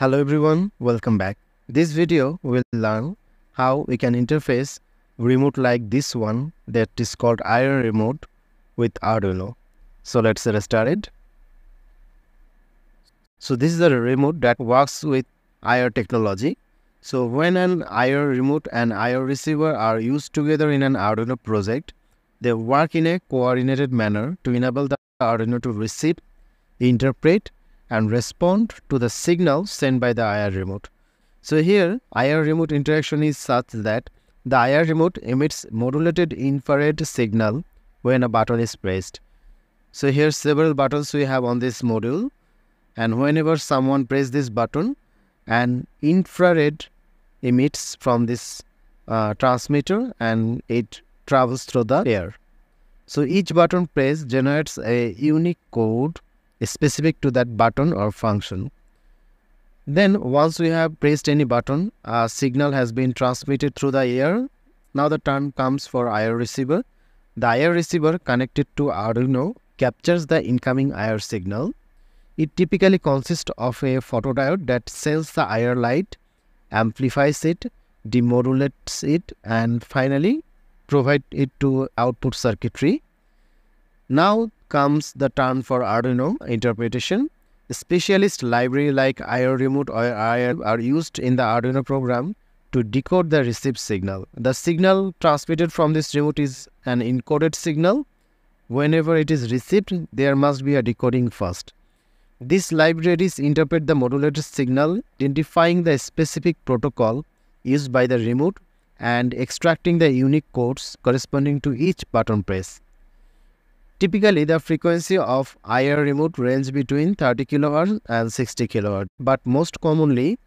Hello everyone, welcome back. This video will learn how we can interface remote like this one that is called Iron Remote with Arduino. So let's get started. So this is a remote that works with IR technology. So when an IR remote and IR receiver are used together in an Arduino project, they work in a coordinated manner to enable the Arduino to receive, interpret and respond to the signal sent by the IR remote. So here, IR remote interaction is such that the IR remote emits modulated infrared signal when a button is pressed. So here several buttons we have on this module and whenever someone presses this button, an infrared emits from this uh, transmitter and it travels through the air. So each button press generates a unique code specific to that button or function. Then once we have pressed any button, a signal has been transmitted through the air. Now the turn comes for IR receiver. The IR receiver connected to Arduino captures the incoming IR signal. It typically consists of a photodiode that senses the IR light, amplifies it, demodulates it, and finally provide it to output circuitry. Now comes the turn for Arduino interpretation. Specialist library like IO remote or IR are used in the Arduino program to decode the received signal. The signal transmitted from this remote is an encoded signal. Whenever it is received, there must be a decoding first. These libraries interpret the modulated signal, identifying the specific protocol used by the remote and extracting the unique codes corresponding to each button press. Typically, the frequency of IR remote range between 30 kHz and 60 kHz, but most commonly,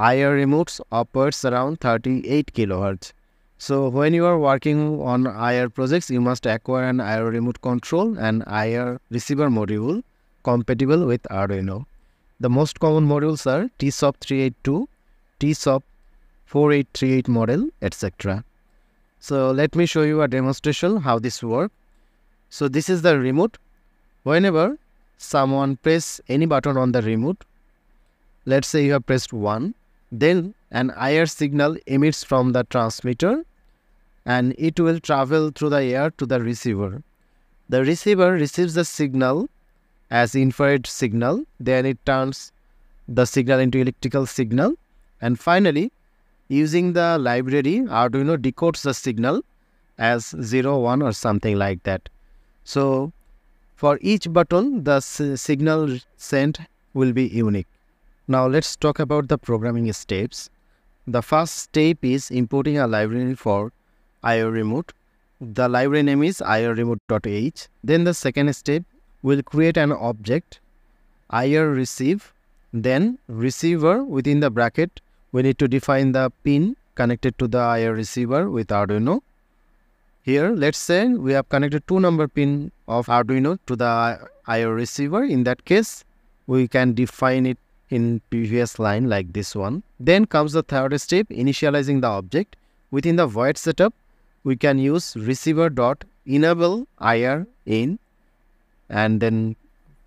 IR remotes operates around 38 kHz. So when you are working on IR projects, you must acquire an IR remote control and IR receiver module compatible with Arduino. The most common modules are TSOP 382, TSOP 4838 model, etc. So let me show you a demonstration how this works. So this is the remote. Whenever someone press any button on the remote, let's say you have pressed 1, then an IR signal emits from the transmitter and it will travel through the air to the receiver. The receiver receives the signal as infrared signal, then it turns the signal into electrical signal and finally using the library Arduino decodes the signal as 0, 1 or something like that. So for each button, the signal sent will be unique. Now let's talk about the programming steps. The first step is importing a library for IO remote. The library name is irremote.h. Then the second step will create an object IR receive. Then receiver within the bracket, we need to define the pin connected to the IR receiver with Arduino. Here, let's say we have connected two number pin of Arduino to the IO receiver. In that case, we can define it in previous line like this one. Then comes the third step, initializing the object. Within the void setup, we can use receiver dot enable IR in and then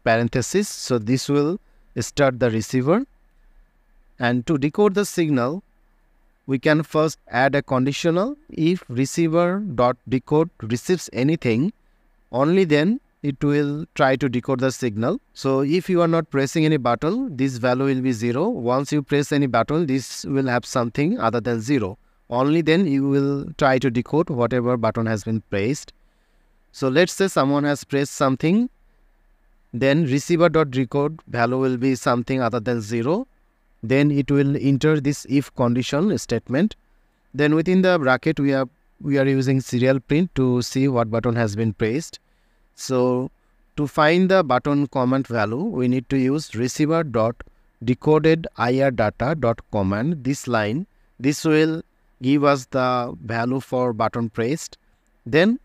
parenthesis. So this will start the receiver. And to decode the signal, we can first add a conditional if receiver dot decode receives anything only then it will try to decode the signal so if you are not pressing any button this value will be 0 once you press any button this will have something other than 0 only then you will try to decode whatever button has been pressed so let's say someone has pressed something then receiver dot decode value will be something other than 0 then it will enter this if condition statement then within the bracket we are we are using serial print to see what button has been pressed so to find the button command value we need to use receiver dot decoded ir data dot command this line this will give us the value for button pressed then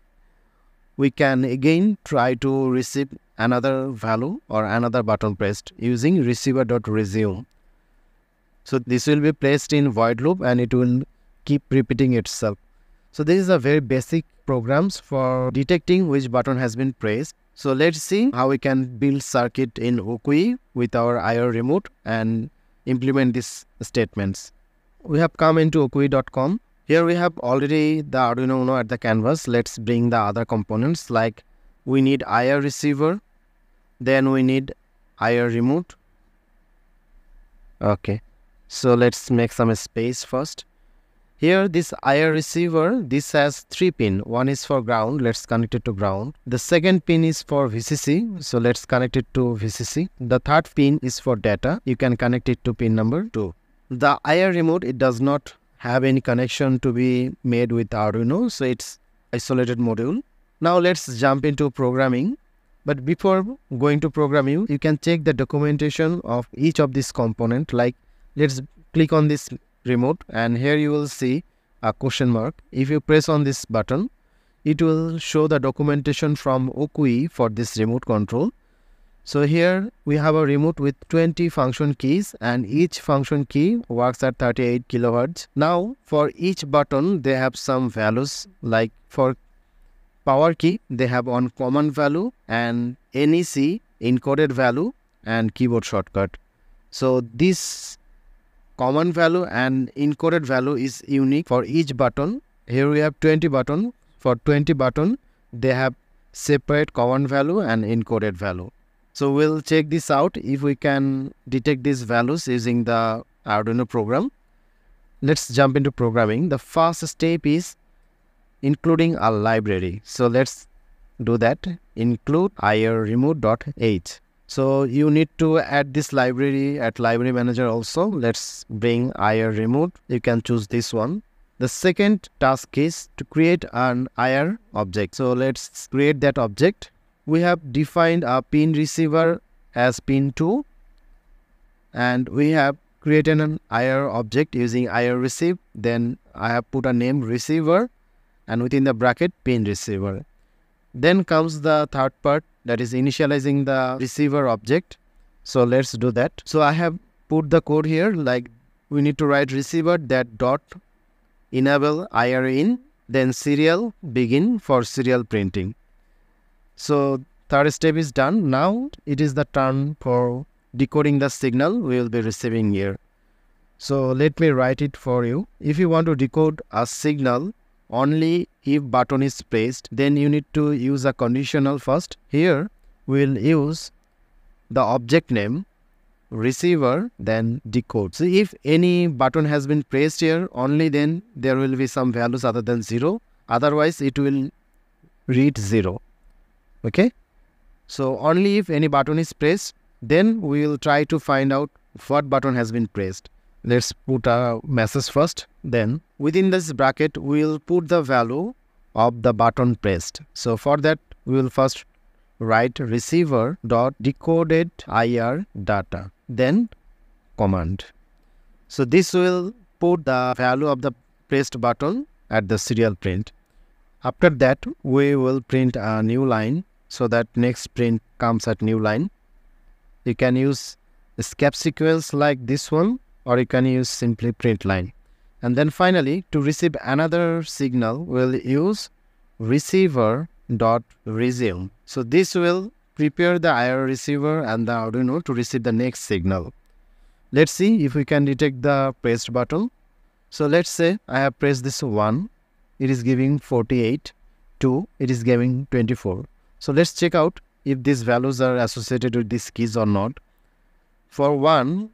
we can again try to receive another value or another button pressed using receiver dot resume so this will be placed in void loop and it will keep repeating itself. So these are very basic programs for detecting which button has been pressed. So let's see how we can build circuit in Okui with our IR remote and implement these statements. We have come into okui.com. Here we have already the Arduino Uno at the canvas. Let's bring the other components like we need IR receiver, then we need IR remote. Okay. So let's make some space first. Here this IR receiver, this has three pin. One is for ground, let's connect it to ground. The second pin is for VCC, so let's connect it to VCC. The third pin is for data, you can connect it to pin number 2. The IR remote, it does not have any connection to be made with Arduino, so it's isolated module. Now let's jump into programming. But before going to programming, you can check the documentation of each of these component like let's click on this remote and here you will see a question mark. If you press on this button, it will show the documentation from OKUI for this remote control. So here we have a remote with 20 function keys and each function key works at 38 kilohertz. Now for each button they have some values like for power key they have on common value and NEC encoded value and keyboard shortcut. So this common value and encoded value is unique for each button. Here we have 20 button. For 20 button, they have separate common value and encoded value. So we'll check this out if we can detect these values using the Arduino program. Let's jump into programming. The first step is including a library. So let's do that. Include ir remote.h. So you need to add this library at library manager also. Let's bring IR remote. You can choose this one. The second task is to create an IR object. So let's create that object. We have defined a pin receiver as pin 2 and we have created an IR object using IR receive. Then I have put a name receiver and within the bracket pin receiver. Then comes the third part that is initializing the receiver object. So let's do that. So I have put the code here like we need to write receiver that dot enable IR in then serial begin for serial printing. So third step is done. Now it is the turn for decoding the signal we will be receiving here. So let me write it for you. If you want to decode a signal, only if button is pressed then you need to use a conditional first here we'll use the object name receiver then decode so if any button has been pressed here only then there will be some values other than zero otherwise it will read zero okay so only if any button is pressed then we will try to find out what button has been pressed let's put a message first then within this bracket we'll put the value of the button pressed so for that we will first write receiver dot decoded ir data then command so this will put the value of the pressed button at the serial print after that we will print a new line so that next print comes at new line you can use escape sequence like this one or you can use simply print line. And then finally, to receive another signal, we'll use receiver dot resume. So this will prepare the IR receiver and the Arduino to receive the next signal. Let's see if we can detect the pressed button. So let's say I have pressed this 1, it is giving 48, 2, it is giving 24. So let's check out if these values are associated with these keys or not. For 1,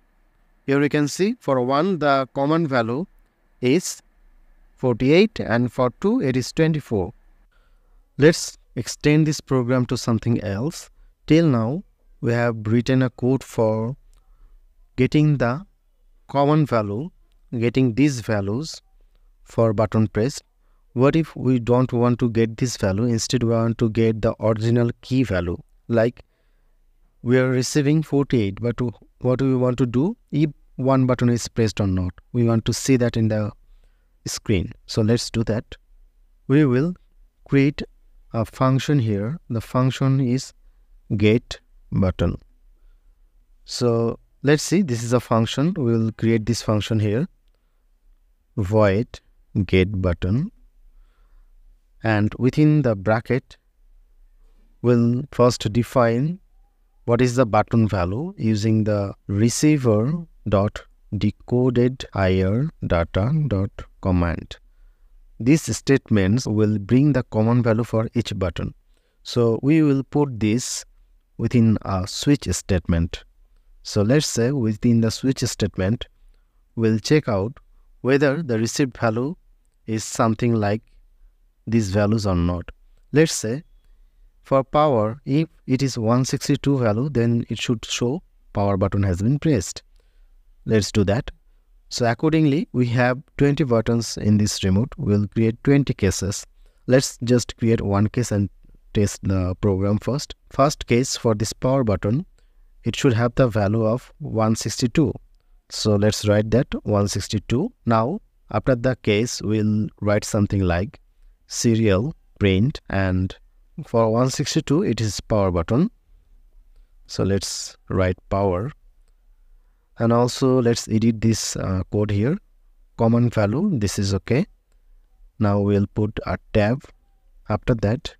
here you can see for 1 the common value is 48 and for 2 it is 24. Let's extend this program to something else. Till now we have written a code for getting the common value, getting these values for button press. What if we don't want to get this value, instead we want to get the original key value. Like we are receiving 48, but what do we want to do? If one button is pressed or not. We want to see that in the screen. So let's do that. We will create a function here. The function is get button. So let's see, this is a function. We will create this function here. Void get button. And within the bracket, we'll first define what is the button value using the receiver dot decoded higher data dot command. These statements will bring the common value for each button. So we will put this within a switch statement. So let's say within the switch statement, we'll check out whether the received value is something like these values or not. Let's say for power, if it is 162 value, then it should show power button has been pressed. Let's do that. So accordingly, we have 20 buttons in this remote. We'll create 20 cases. Let's just create one case and test the program first. First case for this power button, it should have the value of 162. So let's write that 162. Now, after the case, we'll write something like serial print and for 162, it is power button. So let's write power and also let's edit this uh, code here common value this is okay now we'll put a tab after that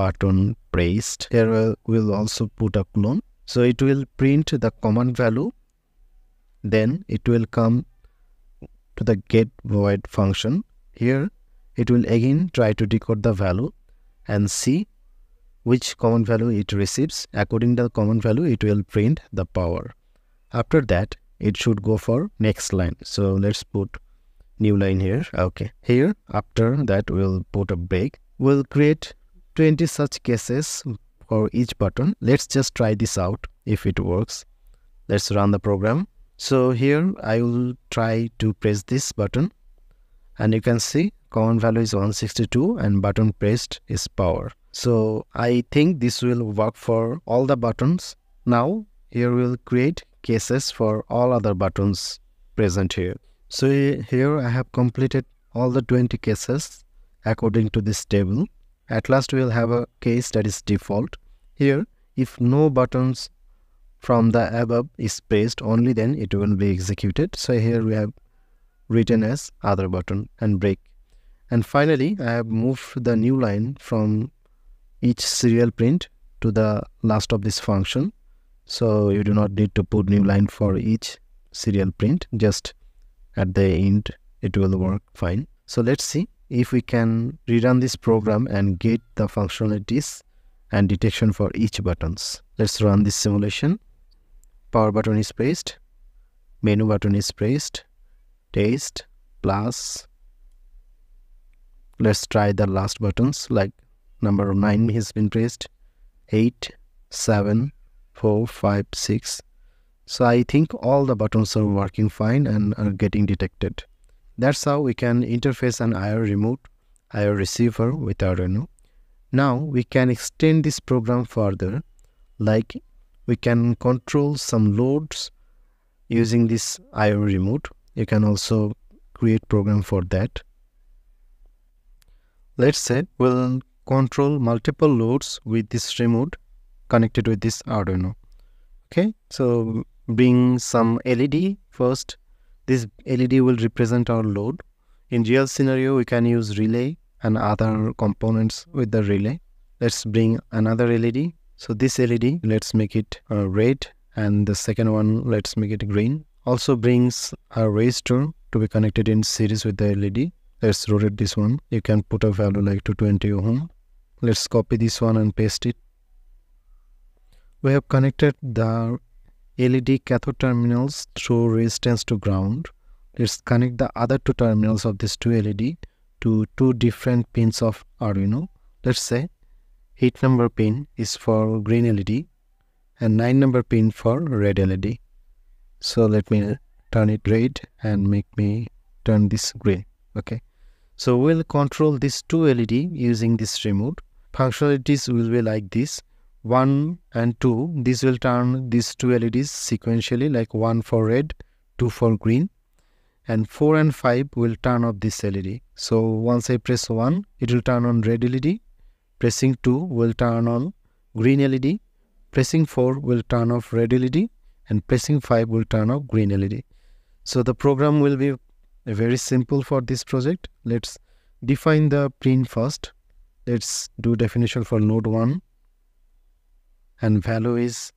button pressed here we'll also put a clone so it will print the common value then it will come to the get void function here it will again try to decode the value and see which common value it receives according to the common value it will print the power after that, it should go for next line. So let's put new line here. Okay. Here, after that, we'll put a break. We'll create 20 such cases for each button. Let's just try this out if it works. Let's run the program. So here I will try to press this button and you can see common value is 162 and button pressed is power. So I think this will work for all the buttons. Now here we'll create cases for all other buttons present here. So here I have completed all the 20 cases according to this table. At last we will have a case that is default. Here if no buttons from the above is pressed only then it will be executed. So here we have written as other button and break. And finally I have moved the new line from each serial print to the last of this function so you do not need to put new line for each serial print just at the end it will work fine so let's see if we can rerun this program and get the functionalities and detection for each buttons let's run this simulation power button is pressed menu button is pressed taste plus let's try the last buttons like number 9 has been pressed 8 7 four, five, six. So I think all the buttons are working fine and are getting detected. That's how we can interface an IO remote, IO receiver with Arduino. Now we can extend this program further, like we can control some loads using this IO remote. You can also create program for that. Let's say we'll control multiple loads with this remote connected with this Arduino okay so bring some LED first this LED will represent our load in real scenario we can use relay and other components with the relay let's bring another LED so this LED let's make it uh, red and the second one let's make it green also brings a resistor to be connected in series with the LED let's rotate this one you can put a value like 220 ohm let's copy this one and paste it we have connected the LED cathode terminals through resistance to ground. Let's connect the other two terminals of these two LED to two different pins of Arduino. Let's say heat number pin is for green LED and 9 number pin for red LED. So let me turn it red and make me turn this green. Okay. So we'll control these two LED using this remote. Functionalities will be like this. 1 and 2, this will turn these two LEDs sequentially like 1 for red, 2 for green and 4 and 5 will turn off this LED. So once I press 1, it will turn on red LED, pressing 2 will turn on green LED, pressing 4 will turn off red LED and pressing 5 will turn off green LED. So the program will be very simple for this project. Let's define the print first. Let's do definition for node 1 and value is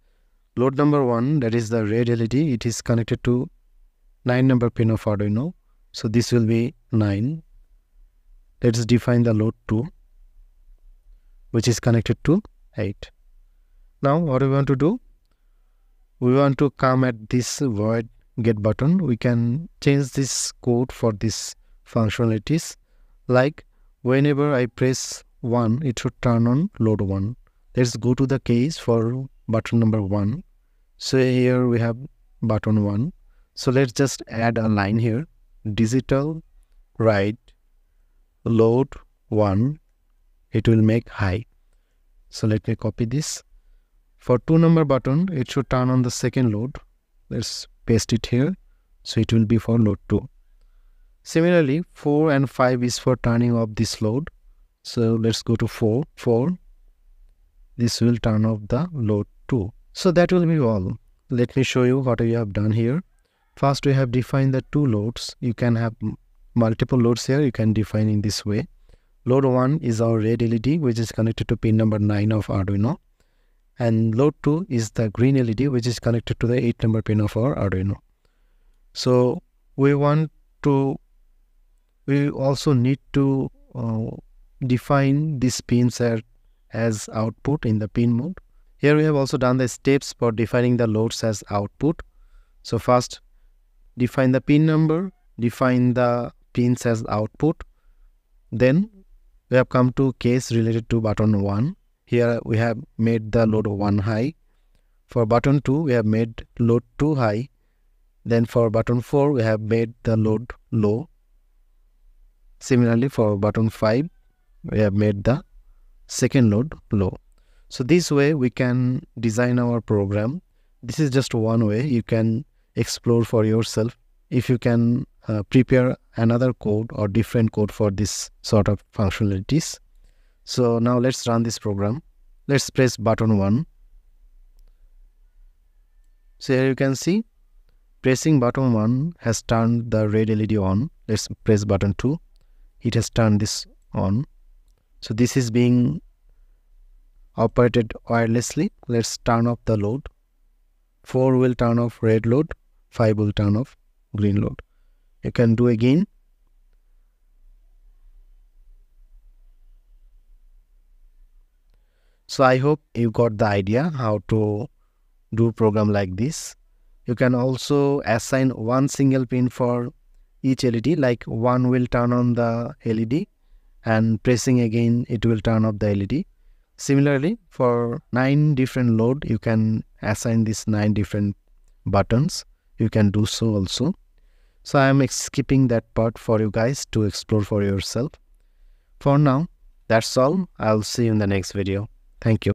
load number one, that is the red LED, it is connected to 9 number pin of Arduino. So this will be 9. Let's define the load 2, which is connected to 8. Now what we want to do? We want to come at this void get button. We can change this code for this functionalities. Like whenever I press 1, it should turn on load 1. Let's go to the case for button number one. So here we have button one. So let's just add a line here. Digital right load one. It will make high. So let me copy this. For two number button, it should turn on the second load. Let's paste it here. So it will be for load two. Similarly, 4 and 5 is for turning off this load. So let's go to 4, 4, this will turn off the load too so that will be all let me show you what we have done here first we have defined the two loads you can have multiple loads here you can define in this way load 1 is our red led which is connected to pin number 9 of arduino and load 2 is the green led which is connected to the 8 number pin of our arduino so we want to we also need to uh, define these pins at as output in the pin mode. Here we have also done the steps for defining the loads as output. So first define the pin number, define the pins as output. Then we have come to case related to button 1. Here we have made the load 1 high. For button 2 we have made load 2 high. Then for button 4 we have made the load low. Similarly for button 5 we have made the second load low. So this way we can design our program. This is just one way you can explore for yourself if you can uh, prepare another code or different code for this sort of functionalities. So now let's run this program. Let's press button 1. So here you can see pressing button 1 has turned the red LED on. Let's press button 2. It has turned this on. So this is being operated wirelessly. Let's turn off the load. 4 will turn off red load, 5 will turn off green load. You can do again. So I hope you got the idea how to do program like this. You can also assign one single pin for each LED like one will turn on the LED and pressing again it will turn off the LED. Similarly for 9 different load you can assign these 9 different buttons. You can do so also. So I am skipping that part for you guys to explore for yourself. For now that's all. I'll see you in the next video. Thank you.